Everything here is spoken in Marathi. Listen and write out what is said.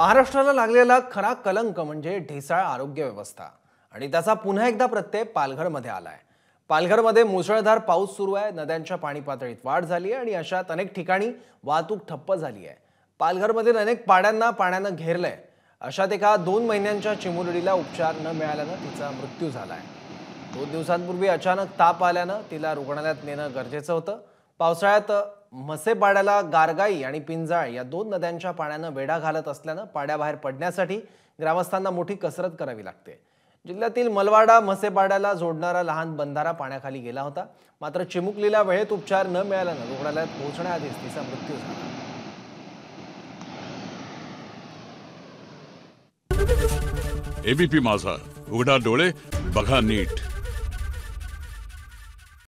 महाराष्ट्राला लागलेला खरा कलंक म्हणजे ढिसाळ आरोग्य व्यवस्था आणि त्याचा पुन्हा एकदा प्रत्यय पालघरमध्ये आला आहे पालघरमध्ये मुसळधार पाऊस सुरू आहे नद्यांच्या पाणी पातळीत वाढ झाली आहे आणि अशात अनेक ठिकाणी वाहतूक ठप्प झाली आहे पालघरमधील अनेक पाड्यांना पाण्यानं घेरलंय अशात एका दोन महिन्यांच्या चिमुरडीला उपचार न मिळाल्यानं तिचा मृत्यू झाला आहे दोन दिवसांपूर्वी अचानक ताप आल्यानं तिला रुग्णालयात नेणं गरजेचं होतं पावसाळ्यात मसेपाड्याला गारगाई आणि पिंजाळ या दोन नद्यांच्या पाण्यानं वेढा घालत असल्यानं पाड्याबाहेर पडण्यासाठी ग्रामस्थांना मोठी कसरत करावी लागते जिल्ह्यातील मलवाडा मसेपाड्याला जोडणारा लहान बंधारा पाण्याखाली गेला होता मात्र चिमुकलीला वेळेत उपचार न मिळाल्यानं रुग्णालयात पोहोचण्याआधीच तिचा मृत्यू झाला एबीपी माझा उघडा डोळे बघा नीट